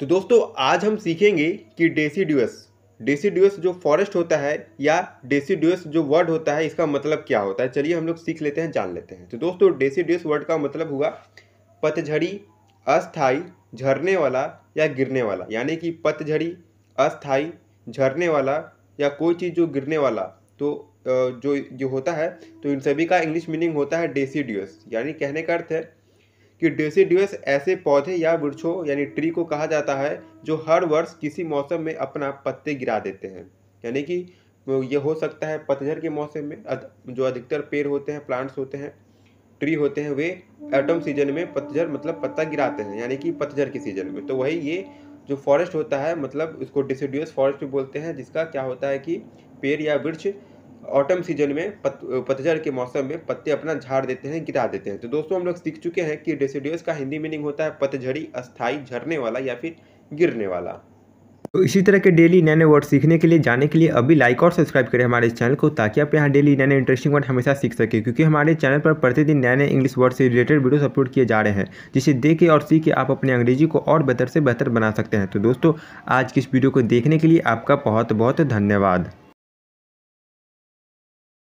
तो दोस्तों आज हम सीखेंगे कि डेसीड्यूस डेसीड्यूस जो फॉरेस्ट होता है या डेसीड्यूस जो वर्ड होता है इसका मतलब क्या होता है चलिए हम लोग सीख लेते हैं जान लेते हैं तो दोस्तों डेसीड्यूस वर्ड का मतलब हुआ पतझड़ी अस्थाई झरने वाला या गिरने वाला यानी कि पतझड़ी अस्थाई झरने वाला या कोई चीज़ जो गिरने वाला तो जो जो होता है तो इन सभी का इंग्लिश मीनिंग होता है डेसीड्यूस यानी कहने का अर्थ है कि डेसीड्यूस ऐसे पौधे या वृक्षों यानी ट्री को कहा जाता है जो हर वर्ष किसी मौसम में अपना पत्ते गिरा देते हैं यानी कि यह हो सकता है पतझर के मौसम में जो अधिकतर पेड़ होते हैं प्लांट्स होते हैं ट्री होते हैं वे एटम सीजन में पतझर मतलब पत्ता गिराते हैं यानी कि पतझर के सीजन में तो वही ये जो फॉरेस्ट होता है मतलब उसको डिसिड्यूस फॉरेस्ट भी बोलते हैं जिसका क्या होता है कि पेड़ या वृक्ष ऑटम सीजन में पत, पतझड़ के मौसम में पत्ते अपना झाड़ देते हैं गिरा देते हैं तो दोस्तों हम लोग सीख चुके हैं कि डेसिडियस का हिंदी मीनिंग होता है पतझड़ी अस्थाई झरने वाला या फिर गिरने वाला तो इसी तरह के डेली नए नए वर्ड सीखने के लिए जाने के लिए अभी लाइक और सब्सक्राइब करें हमारे इस चैनल को ताकि आप यहाँ डेली नए नए इंटरेस्टिंग वर्ड हमेशा सीख सकें क्योंकि हमारे चैनल पर प्रतिदिन नए नए इंग्लिश वर्ड से रिलेटेड वीडियोस अपलोड किए जा रहे हैं जिसे देख के और सीख के आप अपने अंग्रेजी को और बेहतर से बेहतर बना सकते हैं तो दोस्तों आज की इस वीडियो को देखने के लिए आपका बहुत बहुत धन्यवाद